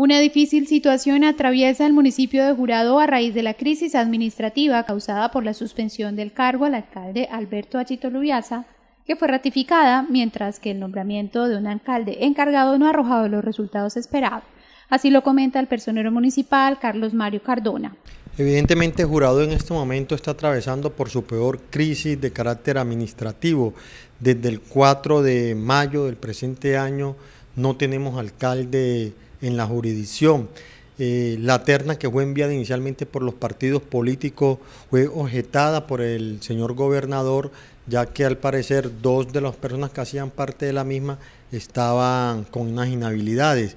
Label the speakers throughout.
Speaker 1: Una difícil situación atraviesa el municipio de Jurado a raíz de la crisis administrativa causada por la suspensión del cargo al alcalde Alberto Achito Lubiaza, que fue ratificada, mientras que el nombramiento de un alcalde encargado no ha arrojado los resultados esperados. Así lo comenta el personero municipal Carlos Mario Cardona.
Speaker 2: Evidentemente, Jurado en este momento está atravesando por su peor crisis de carácter administrativo. Desde el 4 de mayo del presente año no tenemos alcalde en la jurisdicción. Eh, la terna que fue enviada inicialmente por los partidos políticos fue objetada por el señor gobernador, ya que al parecer dos de las personas que hacían parte de la misma estaban con unas inhabilidades.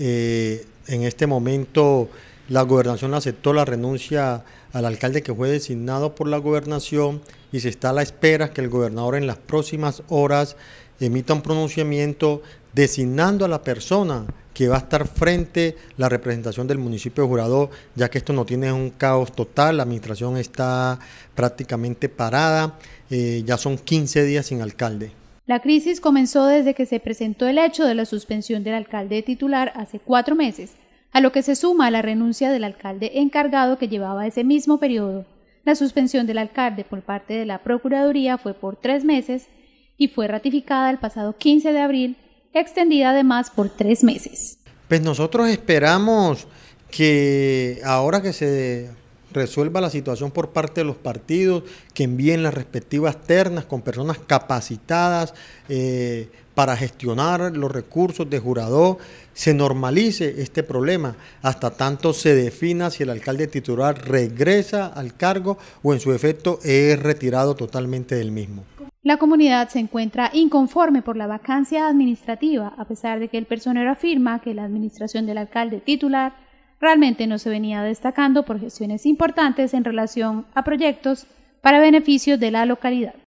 Speaker 2: Eh, en este momento la gobernación aceptó la renuncia al alcalde que fue designado por la gobernación y se está a la espera que el gobernador en las próximas horas emita un pronunciamiento designando a la persona que va a estar frente la representación del municipio Jurado, ya que esto no tiene un caos total, la administración está prácticamente parada, eh, ya son 15 días sin alcalde.
Speaker 1: La crisis comenzó desde que se presentó el hecho de la suspensión del alcalde titular hace cuatro meses, a lo que se suma la renuncia del alcalde encargado que llevaba ese mismo periodo. La suspensión del alcalde por parte de la Procuraduría fue por tres meses y fue ratificada el pasado 15 de abril, extendida además por tres meses.
Speaker 2: Pues nosotros esperamos que ahora que se resuelva la situación por parte de los partidos, que envíen las respectivas ternas con personas capacitadas eh, para gestionar los recursos de jurado, se normalice este problema. Hasta tanto se defina si el alcalde titular regresa al cargo o en su efecto es retirado totalmente del mismo.
Speaker 1: La comunidad se encuentra inconforme por la vacancia administrativa, a pesar de que el personero afirma que la administración del alcalde titular realmente no se venía destacando por gestiones importantes en relación a proyectos para beneficio de la localidad.